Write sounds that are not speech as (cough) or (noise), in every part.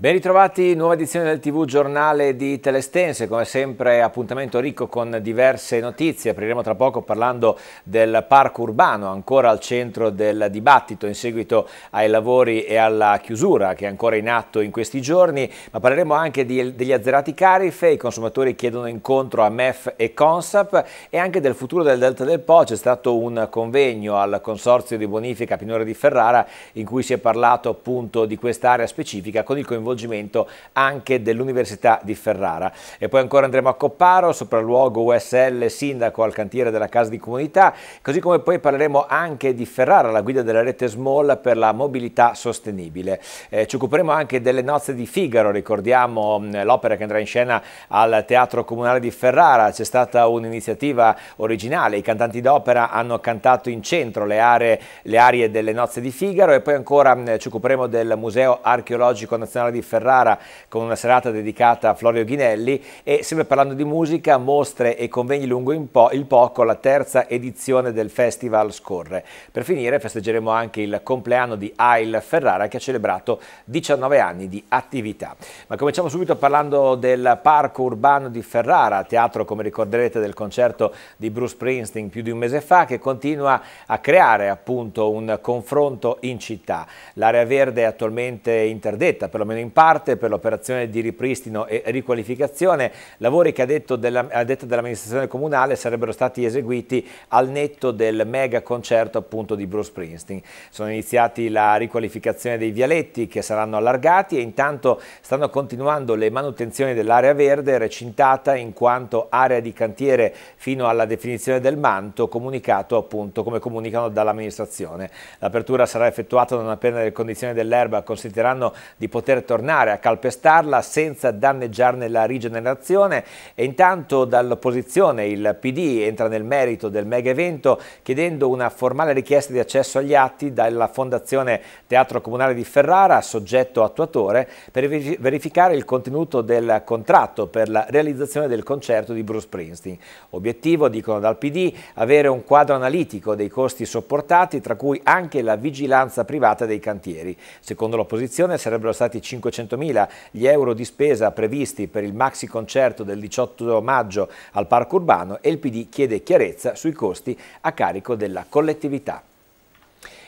Ben ritrovati, nuova edizione del TV giornale di Telestense, come sempre appuntamento ricco con diverse notizie, apriremo tra poco parlando del parco urbano, ancora al centro del dibattito in seguito ai lavori e alla chiusura che è ancora in atto in questi giorni, ma parleremo anche di, degli azzerati carife, i consumatori chiedono incontro a MEF e Consap e anche del futuro del Delta del Po, c'è stato un convegno al Consorzio di Bonifica Pinore di Ferrara in cui si è parlato appunto di quest'area specifica con il coinvolgimento coinvolgimento anche dell'Università di Ferrara. E poi ancora andremo a Copparo, sopralluogo USL sindaco al cantiere della Casa di Comunità, così come poi parleremo anche di Ferrara, la guida della rete Small per la mobilità sostenibile. Eh, ci occuperemo anche delle nozze di Figaro, ricordiamo mm, l'opera che andrà in scena al Teatro Comunale di Ferrara, c'è stata un'iniziativa originale, i cantanti d'opera hanno cantato in centro le, aree, le arie delle nozze di Figaro e poi ancora mm, ci occuperemo del Museo Archeologico Nazionale di di Ferrara con una serata dedicata a Florio Ghinelli e sempre parlando di musica, mostre e convegni lungo po il poco, la terza edizione del Festival Scorre. Per finire festeggeremo anche il compleanno di AIL Ferrara che ha celebrato 19 anni di attività. Ma cominciamo subito parlando del Parco Urbano di Ferrara, teatro come ricorderete del concerto di Bruce Springsteen più di un mese fa che continua a creare appunto un confronto in città. L'area verde è attualmente interdetta, perlomeno in in parte per l'operazione di ripristino e riqualificazione, lavori che a, detto della, a detta dell'amministrazione comunale sarebbero stati eseguiti al netto del mega concerto appunto di Bruce Springsteen. Sono iniziati la riqualificazione dei vialetti che saranno allargati e intanto stanno continuando le manutenzioni dell'area verde recintata in quanto area di cantiere fino alla definizione del manto comunicato appunto come comunicano dall'amministrazione. L'apertura sarà effettuata non appena le condizioni dell'erba consentiranno di poter tornare tornare a calpestarla senza danneggiarne la rigenerazione e intanto dall'opposizione il PD entra nel merito del mega evento chiedendo una formale richiesta di accesso agli atti dalla Fondazione Teatro Comunale di Ferrara, soggetto attuatore, per verificare il contenuto del contratto per la realizzazione del concerto di Bruce Springsteen. Obiettivo, dicono dal PD, avere un quadro analitico dei costi sopportati, tra cui anche la vigilanza privata dei cantieri. Secondo l'opposizione sarebbero stati 5 500.000 gli euro di spesa previsti per il maxi concerto del 18 maggio al Parco Urbano e il PD chiede chiarezza sui costi a carico della collettività.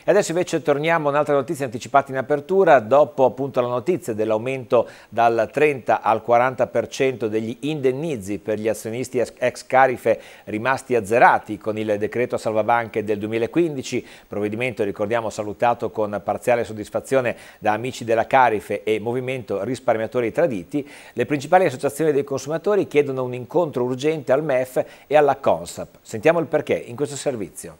E adesso invece torniamo a un'altra notizia anticipata in apertura, dopo appunto la notizia dell'aumento dal 30 al 40% degli indennizi per gli azionisti ex carife rimasti azzerati con il decreto salvabanche del 2015, provvedimento ricordiamo salutato con parziale soddisfazione da amici della carife e movimento risparmiatori traditi, le principali associazioni dei consumatori chiedono un incontro urgente al MEF e alla CONSAP. Sentiamo il perché in questo servizio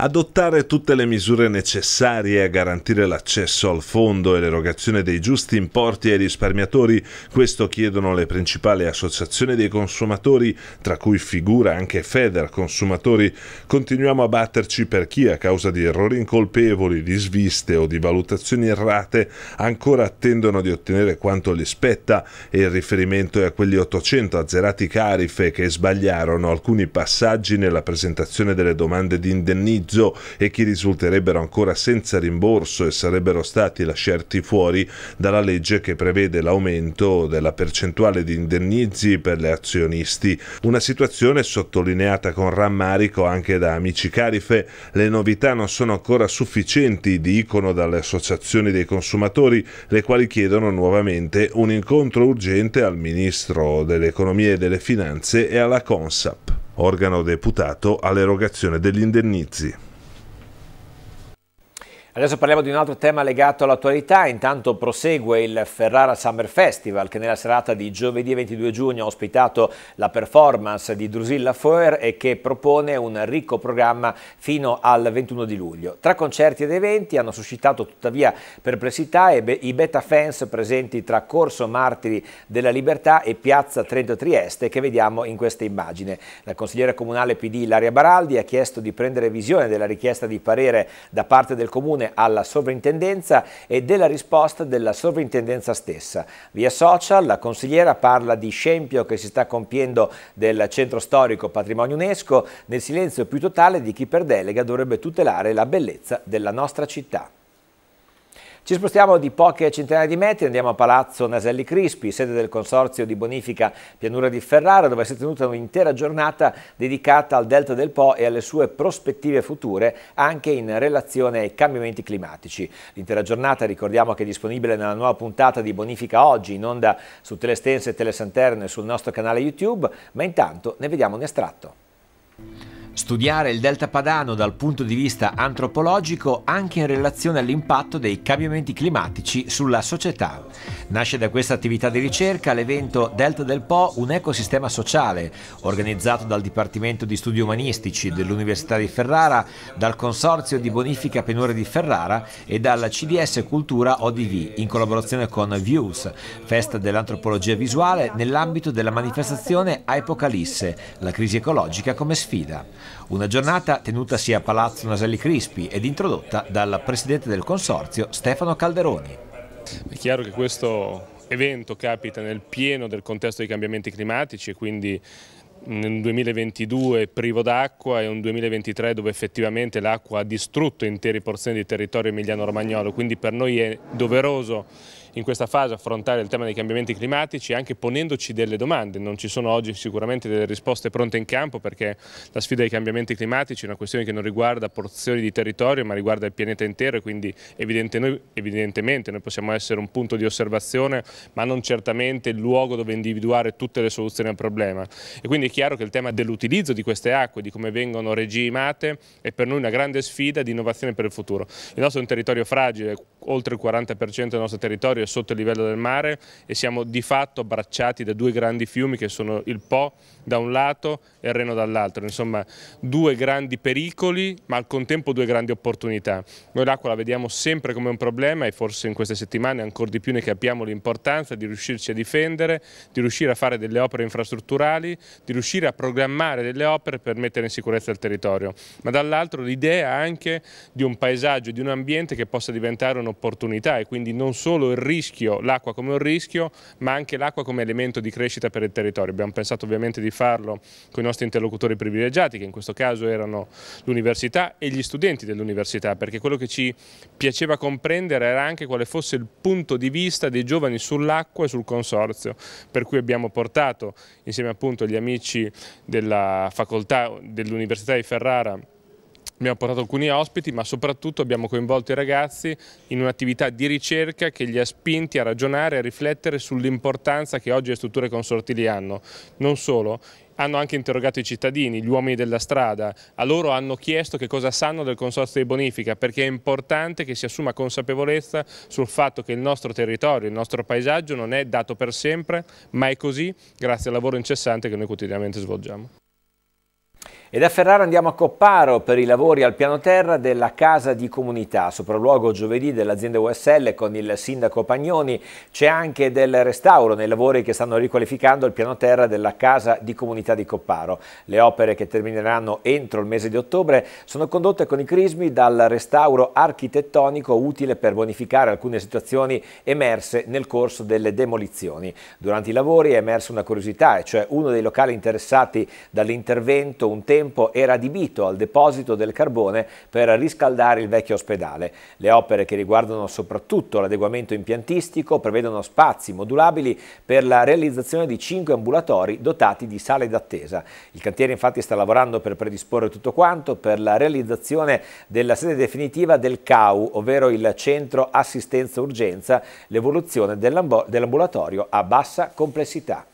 adottare tutte le misure necessarie a garantire l'accesso al fondo e l'erogazione dei giusti importi ai risparmiatori, questo chiedono le principali associazioni dei consumatori, tra cui figura anche Feder Consumatori. Continuiamo a batterci per chi, a causa di errori incolpevoli, di sviste o di valutazioni errate, ancora attendono di ottenere quanto gli spetta e il riferimento è a quegli 800 azzerati carife che sbagliarono alcuni passaggi nella presentazione delle domande di indennizzo utilizzo e chi risulterebbero ancora senza rimborso e sarebbero stati lasciati fuori dalla legge che prevede l'aumento della percentuale di indennizi per le azionisti. Una situazione sottolineata con rammarico anche da amici carife, le novità non sono ancora sufficienti, dicono dalle associazioni dei consumatori, le quali chiedono nuovamente un incontro urgente al Ministro dell'Economia e delle Finanze e alla Consap organo deputato all'erogazione degli indennizi. Adesso parliamo di un altro tema legato all'attualità, intanto prosegue il Ferrara Summer Festival che nella serata di giovedì 22 giugno ha ospitato la performance di Drusilla Foer e che propone un ricco programma fino al 21 di luglio. Tra concerti ed eventi hanno suscitato tuttavia perplessità i beta fans presenti tra Corso Martiri della Libertà e Piazza Trento Trieste che vediamo in questa immagine. La consigliera comunale PD Ilaria Baraldi ha chiesto di prendere visione della richiesta di parere da parte del comune Comune alla sovrintendenza e della risposta della sovrintendenza stessa. Via social la consigliera parla di scempio che si sta compiendo del centro storico patrimonio UNESCO nel silenzio più totale di chi per delega dovrebbe tutelare la bellezza della nostra città. Ci spostiamo di poche centinaia di metri, andiamo a Palazzo Naselli Crispi, sede del Consorzio di Bonifica Pianura di Ferrara, dove si è tenuta un'intera giornata dedicata al Delta del Po e alle sue prospettive future, anche in relazione ai cambiamenti climatici. L'intera giornata, ricordiamo che è disponibile nella nuova puntata di Bonifica Oggi, in onda su Telestense e Telesanterne sul nostro canale YouTube, ma intanto ne vediamo un estratto. Studiare il Delta Padano dal punto di vista antropologico anche in relazione all'impatto dei cambiamenti climatici sulla società. Nasce da questa attività di ricerca l'evento Delta del Po, un ecosistema sociale, organizzato dal Dipartimento di Studi Umanistici dell'Università di Ferrara, dal Consorzio di Bonifica Penure di Ferrara e dalla CDS Cultura ODV, in collaborazione con Views, festa dell'antropologia visuale, nell'ambito della manifestazione Apocalisse, la crisi ecologica come sfida. Una giornata tenutasi a Palazzo Naselli Crispi ed introdotta dal presidente del consorzio Stefano Calderoni. È chiaro che questo evento capita nel pieno del contesto dei cambiamenti climatici e quindi un 2022 privo d'acqua e un 2023 dove effettivamente l'acqua ha distrutto interi porzioni di territorio emiliano-romagnolo, quindi per noi è doveroso in questa fase affrontare il tema dei cambiamenti climatici anche ponendoci delle domande, non ci sono oggi sicuramente delle risposte pronte in campo perché la sfida dei cambiamenti climatici è una questione che non riguarda porzioni di territorio ma riguarda il pianeta intero e quindi evidentemente noi possiamo essere un punto di osservazione ma non certamente il luogo dove individuare tutte le soluzioni al problema e quindi è chiaro che il tema dell'utilizzo di queste acque, di come vengono regimate è per noi una grande sfida di innovazione per il futuro. Il nostro è un territorio fragile, oltre il 40% del nostro territorio è sotto il livello del mare e siamo di fatto abbracciati da due grandi fiumi che sono il Po da un lato e il Reno dall'altro, insomma due grandi pericoli ma al contempo due grandi opportunità. Noi l'acqua la vediamo sempre come un problema e forse in queste settimane ancora di più ne capiamo l'importanza di riuscirci a difendere, di riuscire a fare delle opere infrastrutturali, di riuscire a programmare delle opere per mettere in sicurezza il territorio, ma dall'altro l'idea anche di un paesaggio, di un ambiente che possa diventare uno un'opportunità e quindi non solo il rischio, l'acqua come un rischio, ma anche l'acqua come elemento di crescita per il territorio. Abbiamo pensato ovviamente di farlo con i nostri interlocutori privilegiati, che in questo caso erano l'università e gli studenti dell'università, perché quello che ci piaceva comprendere era anche quale fosse il punto di vista dei giovani sull'acqua e sul consorzio, per cui abbiamo portato insieme appunto agli amici della facoltà dell'Università di Ferrara Abbiamo portato alcuni ospiti, ma soprattutto abbiamo coinvolto i ragazzi in un'attività di ricerca che li ha spinti a ragionare, e a riflettere sull'importanza che oggi le strutture consortili hanno. Non solo, hanno anche interrogato i cittadini, gli uomini della strada, a loro hanno chiesto che cosa sanno del consorzio di bonifica perché è importante che si assuma consapevolezza sul fatto che il nostro territorio, il nostro paesaggio non è dato per sempre ma è così grazie al lavoro incessante che noi quotidianamente svolgiamo. E da Ferrara andiamo a Copparo per i lavori al piano terra della Casa di Comunità, sopralluogo giovedì dell'azienda USL con il sindaco Pagnoni. C'è anche del restauro nei lavori che stanno riqualificando il piano terra della Casa di Comunità di Copparo. Le opere che termineranno entro il mese di ottobre sono condotte con i crismi dal restauro architettonico utile per bonificare alcune situazioni emerse nel corso delle demolizioni. Durante i lavori è emersa una curiosità, e cioè uno dei locali interessati dall'intervento, un tema tempo era adibito al deposito del carbone per riscaldare il vecchio ospedale. Le opere che riguardano soprattutto l'adeguamento impiantistico prevedono spazi modulabili per la realizzazione di cinque ambulatori dotati di sale d'attesa. Il cantiere infatti sta lavorando per predisporre tutto quanto per la realizzazione della sede definitiva del CAU, ovvero il Centro Assistenza Urgenza, l'evoluzione dell'ambulatorio a bassa complessità.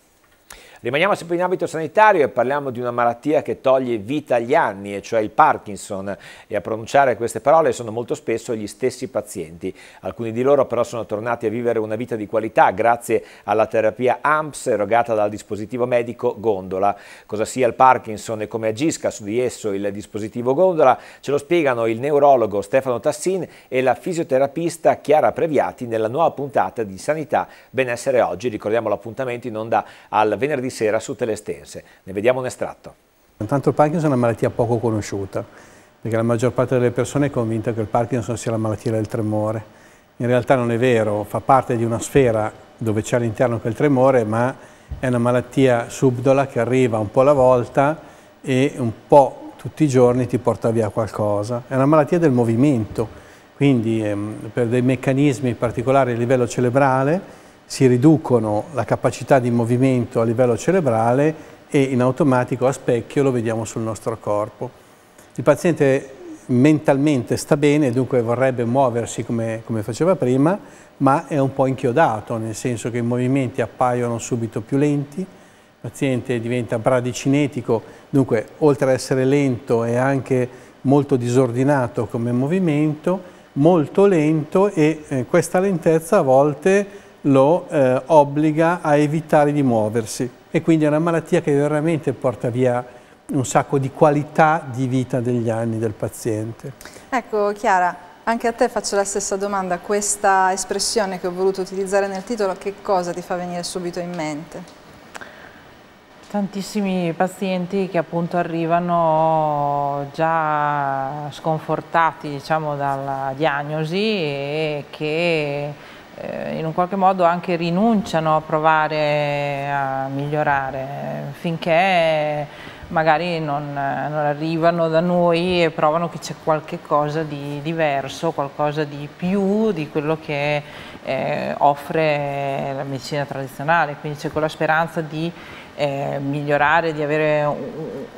Rimaniamo sempre in ambito sanitario e parliamo di una malattia che toglie vita agli anni, e cioè il Parkinson, e a pronunciare queste parole sono molto spesso gli stessi pazienti. Alcuni di loro però sono tornati a vivere una vita di qualità grazie alla terapia AMPS erogata dal dispositivo medico Gondola. Cosa sia il Parkinson e come agisca su di esso il dispositivo Gondola ce lo spiegano il neurologo Stefano Tassin e la fisioterapista Chiara Previati nella nuova puntata di Sanità Benessere Oggi. Ricordiamo l'appuntamento in onda al venerdì ieri sera su Telestense. Ne vediamo un estratto. Intanto il Parkinson è una malattia poco conosciuta, perché la maggior parte delle persone è convinta che il Parkinson sia la malattia del tremore. In realtà non è vero, fa parte di una sfera dove c'è all'interno quel tremore, ma è una malattia subdola che arriva un po' alla volta e un po' tutti i giorni ti porta via qualcosa. È una malattia del movimento, quindi ehm, per dei meccanismi particolari a livello cerebrale si riducono la capacità di movimento a livello cerebrale e in automatico a specchio lo vediamo sul nostro corpo. Il paziente mentalmente sta bene, dunque vorrebbe muoversi come, come faceva prima, ma è un po' inchiodato, nel senso che i movimenti appaiono subito più lenti, il paziente diventa bradicinetico, dunque oltre ad essere lento è anche molto disordinato come movimento, molto lento e eh, questa lentezza a volte lo eh, obbliga a evitare di muoversi e quindi è una malattia che veramente porta via un sacco di qualità di vita degli anni del paziente. Ecco Chiara, anche a te faccio la stessa domanda, questa espressione che ho voluto utilizzare nel titolo, che cosa ti fa venire subito in mente? Tantissimi pazienti che appunto arrivano già sconfortati diciamo, dalla diagnosi e che eh, in un qualche modo anche rinunciano a provare a migliorare finché magari non, non arrivano da noi e provano che c'è qualche cosa di diverso, qualcosa di più di quello che eh, offre la medicina tradizionale, quindi c'è quella speranza di eh, migliorare, di avere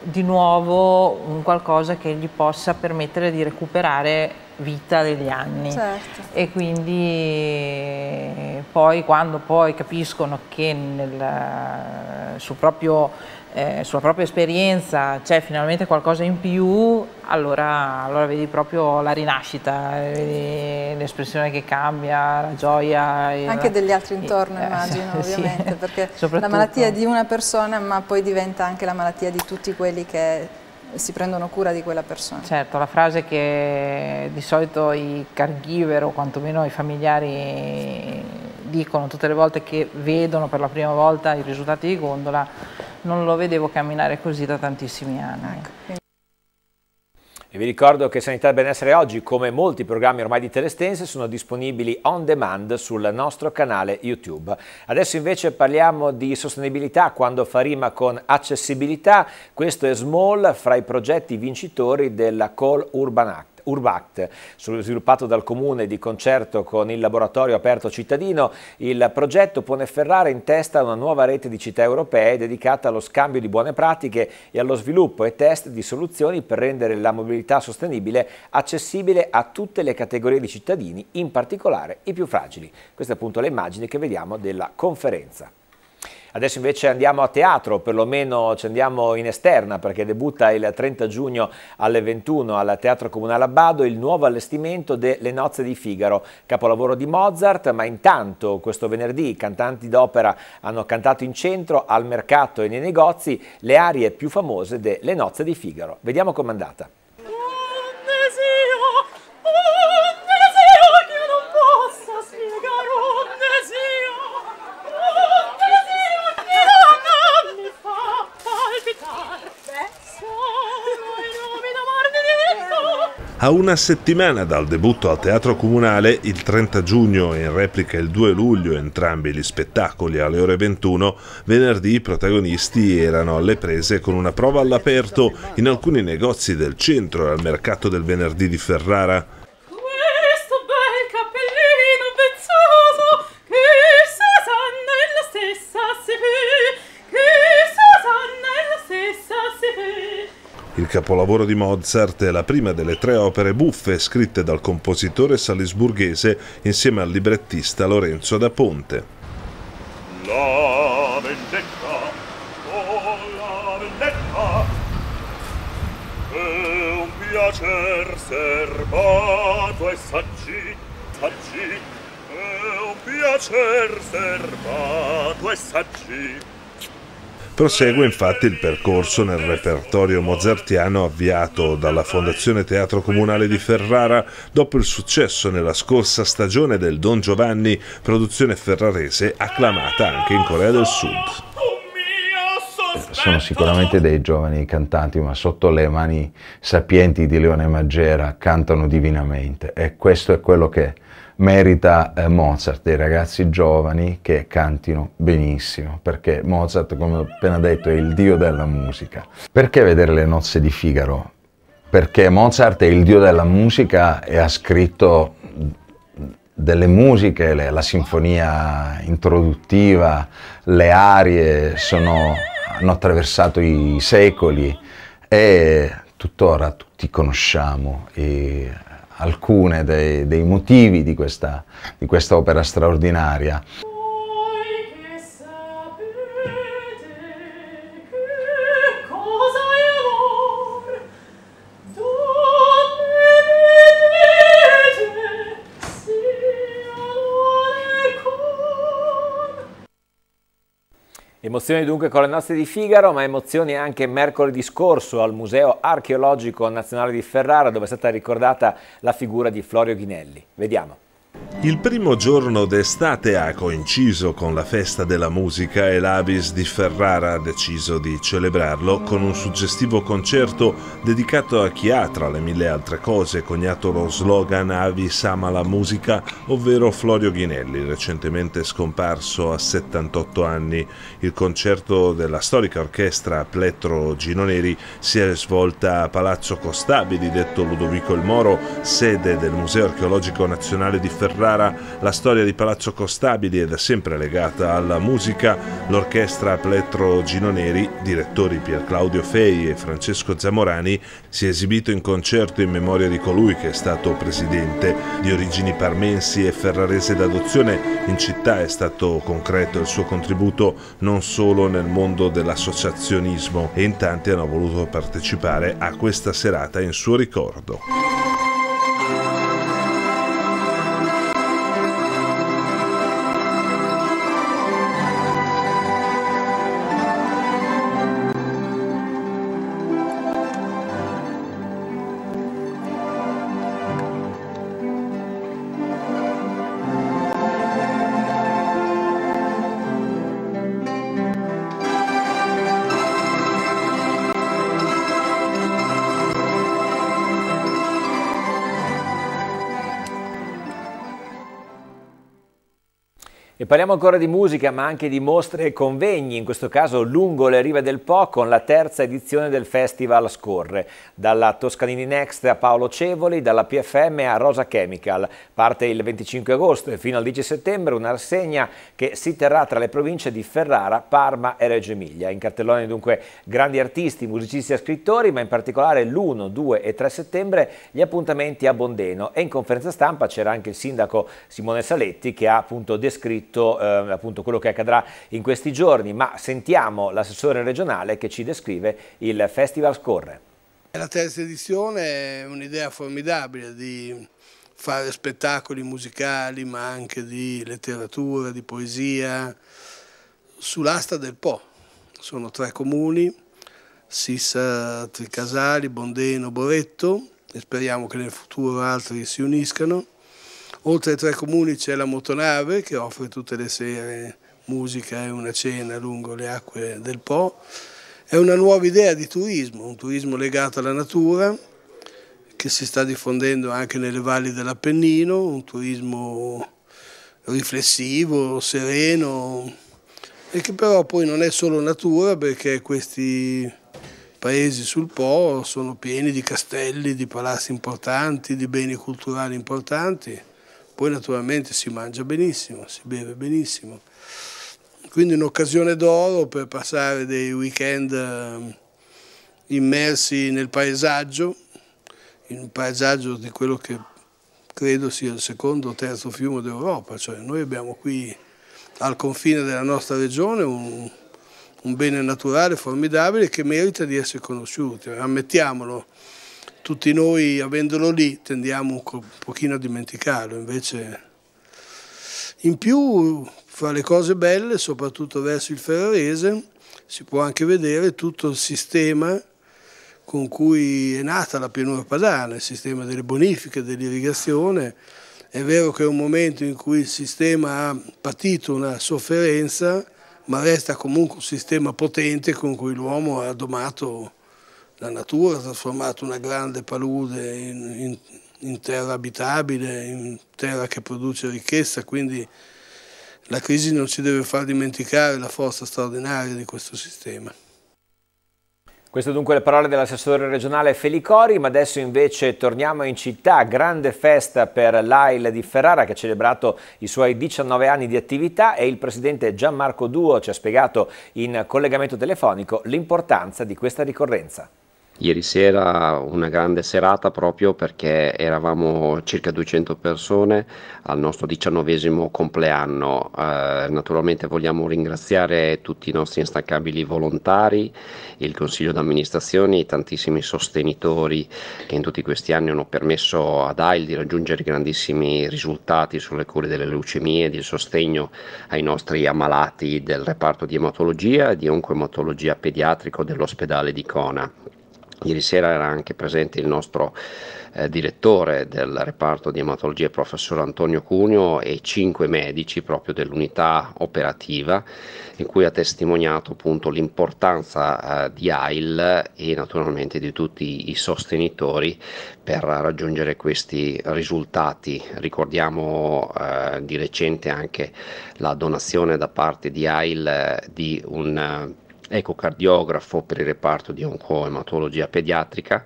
di nuovo un qualcosa che gli possa permettere di recuperare vita degli anni certo. e quindi poi quando poi capiscono che nel, eh, sul proprio eh, sulla propria esperienza c'è finalmente qualcosa in più, allora, allora vedi proprio la rinascita, vedi l'espressione che cambia, la gioia. Il... Anche degli altri intorno eh, immagino, (laughs) sì, ovviamente, sì. perché la malattia è di una persona ma poi diventa anche la malattia di tutti quelli che si prendono cura di quella persona. Certo, la frase che di solito i caregiver o quantomeno i familiari dicono tutte le volte che vedono per la prima volta i risultati di gondola non lo vedevo camminare così da tantissimi anni. Ecco. E vi ricordo che Sanità e Benessere Oggi, come molti programmi ormai di Telestense, sono disponibili on demand sul nostro canale YouTube. Adesso invece parliamo di sostenibilità quando fa rima con accessibilità. Questo è Small fra i progetti vincitori della Call Urban Act. Urbact. Sviluppato dal Comune di concerto con il laboratorio aperto cittadino, il progetto pone Ferrara in testa una nuova rete di città europee dedicata allo scambio di buone pratiche e allo sviluppo e test di soluzioni per rendere la mobilità sostenibile accessibile a tutte le categorie di cittadini, in particolare i più fragili. Questa è appunto l'immagine che vediamo della conferenza. Adesso invece andiamo a teatro, perlomeno ci andiamo in esterna perché debutta il 30 giugno alle 21 al Teatro Comunale Abbado il nuovo allestimento delle nozze di Figaro, capolavoro di Mozart, ma intanto questo venerdì cantanti d'opera hanno cantato in centro, al mercato e nei negozi le arie più famose delle nozze di Figaro. Vediamo com'è andata. A una settimana dal debutto al Teatro Comunale, il 30 giugno e in replica il 2 luglio entrambi gli spettacoli alle ore 21, venerdì i protagonisti erano alle prese con una prova all'aperto in alcuni negozi del centro e al mercato del venerdì di Ferrara. capolavoro di Mozart è la prima delle tre opere buffe scritte dal compositore salisburghese insieme al librettista Lorenzo da Ponte. La vendetta, oh la vendetta, è un piacer serbato e saggi, saggi, è un piacer serbato e saggi. Prosegue infatti il percorso nel repertorio mozartiano avviato dalla Fondazione Teatro Comunale di Ferrara dopo il successo nella scorsa stagione del Don Giovanni, produzione ferrarese acclamata anche in Corea del Sud eh, sono sicuramente dei giovani cantanti, ma sotto le mani sapienti di Leone Maggera cantano divinamente e questo è quello che merita eh, Mozart, dei ragazzi giovani che cantino benissimo, perché Mozart, come ho appena detto, è il dio della musica. Perché vedere le nozze di Figaro? Perché Mozart è il dio della musica e ha scritto delle musiche, la sinfonia introduttiva, le arie sono, hanno attraversato i secoli e tuttora tutti conosciamo e alcuni dei, dei motivi di questa, di questa opera straordinaria. Emozioni dunque con le nostre di Figaro, ma emozioni anche mercoledì scorso al Museo Archeologico Nazionale di Ferrara, dove è stata ricordata la figura di Florio Ghinelli. Vediamo. Il primo giorno d'estate ha coinciso con la festa della musica e l'Avis di Ferrara ha deciso di celebrarlo con un suggestivo concerto dedicato a chi ha, tra le mille altre cose, coniato lo slogan Avis ama la musica, ovvero Florio Ghinelli, recentemente scomparso a 78 anni. Il concerto della storica orchestra Plettro Ginoneri si è svolta a Palazzo Costabili, detto Ludovico il Moro, sede del Museo Archeologico Nazionale di Ferrara Ferrara. La storia di Palazzo Costabili è da sempre legata alla musica. L'orchestra Pletro Ginoneri, direttori Pier Claudio Fei e Francesco Zamorani, si è esibito in concerto in memoria di colui che è stato presidente. Di origini parmensi e ferrarese d'adozione, in città è stato concreto il suo contributo non solo nel mondo dell'associazionismo e in tanti hanno voluto partecipare a questa serata in suo ricordo. E parliamo ancora di musica, ma anche di mostre e convegni, in questo caso lungo le rive del Po con la terza edizione del Festival Scorre. Dalla Toscanini Next a Paolo Cevoli, dalla PFM a Rosa Chemical. Parte il 25 agosto e fino al 10 settembre una rassegna che si terrà tra le province di Ferrara, Parma e Reggio Emilia. In cartellone dunque grandi artisti, musicisti e scrittori, ma in particolare l'1, 2 e 3 settembre gli appuntamenti a Bondeno. E in conferenza stampa c'era anche il sindaco Simone Saletti che ha appunto descritto scritto eh, appunto quello che accadrà in questi giorni, ma sentiamo l'assessore regionale che ci descrive il Festival Scorre. La terza edizione è un'idea formidabile di fare spettacoli musicali ma anche di letteratura, di poesia sull'asta del Po. Sono tre comuni, Sissa, Tricasali, Bondeno, Boretto e speriamo che nel futuro altri si uniscano. Oltre ai tre comuni c'è la motonave che offre tutte le sere musica e una cena lungo le acque del Po. È una nuova idea di turismo, un turismo legato alla natura che si sta diffondendo anche nelle valli dell'Appennino, un turismo riflessivo, sereno e che però poi non è solo natura perché questi paesi sul Po sono pieni di castelli, di palazzi importanti, di beni culturali importanti. Poi naturalmente si mangia benissimo, si beve benissimo. Quindi un'occasione d'oro per passare dei weekend ehm, immersi nel paesaggio, in un paesaggio di quello che credo sia il secondo o terzo fiume d'Europa. Cioè noi abbiamo qui al confine della nostra regione un, un bene naturale formidabile che merita di essere conosciuto, ammettiamolo tutti noi avendolo lì tendiamo un pochino a dimenticarlo, invece in più fra le cose belle, soprattutto verso il Ferrarese, si può anche vedere tutto il sistema con cui è nata la pianura padana, il sistema delle bonifiche, dell'irrigazione. È vero che è un momento in cui il sistema ha patito una sofferenza, ma resta comunque un sistema potente con cui l'uomo ha domato la natura ha trasformato una grande palude in, in, in terra abitabile, in terra che produce ricchezza, quindi la crisi non ci deve far dimenticare la forza straordinaria di questo sistema. Queste dunque le parole dell'assessore regionale Felicori, ma adesso invece torniamo in città, grande festa per l'AIL di Ferrara che ha celebrato i suoi 19 anni di attività e il presidente Gianmarco Duo ci ha spiegato in collegamento telefonico l'importanza di questa ricorrenza. Ieri sera una grande serata proprio perché eravamo circa 200 persone al nostro diciannovesimo compleanno. Eh, naturalmente vogliamo ringraziare tutti i nostri instancabili volontari, il consiglio d'amministrazione, i tantissimi sostenitori che in tutti questi anni hanno permesso ad AIL di raggiungere grandissimi risultati sulle cure delle leucemie, di sostegno ai nostri ammalati del reparto di ematologia e di oncoematologia pediatrico dell'ospedale di Cona. Ieri sera era anche presente il nostro eh, direttore del reparto di ematologia, professor Antonio Cugno, e cinque medici proprio dell'unità operativa, in cui ha testimoniato appunto l'importanza eh, di AIL e naturalmente di tutti i sostenitori per raggiungere questi risultati. Ricordiamo eh, di recente anche la donazione da parte di AIL di un eh, ecocardiografo per il reparto di oncoematologia pediatrica,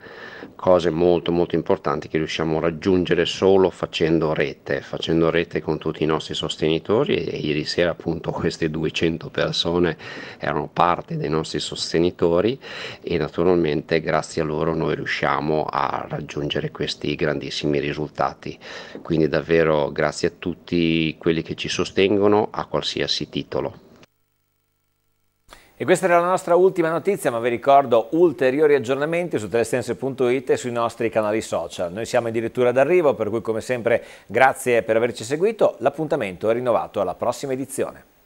cose molto molto importanti che riusciamo a raggiungere solo facendo rete, facendo rete con tutti i nostri sostenitori e ieri sera appunto queste 200 persone erano parte dei nostri sostenitori e naturalmente grazie a loro noi riusciamo a raggiungere questi grandissimi risultati. Quindi davvero grazie a tutti quelli che ci sostengono a qualsiasi titolo. E questa era la nostra ultima notizia, ma vi ricordo ulteriori aggiornamenti su telesense.it e sui nostri canali social. Noi siamo addirittura d'arrivo, per cui come sempre grazie per averci seguito, l'appuntamento è rinnovato alla prossima edizione.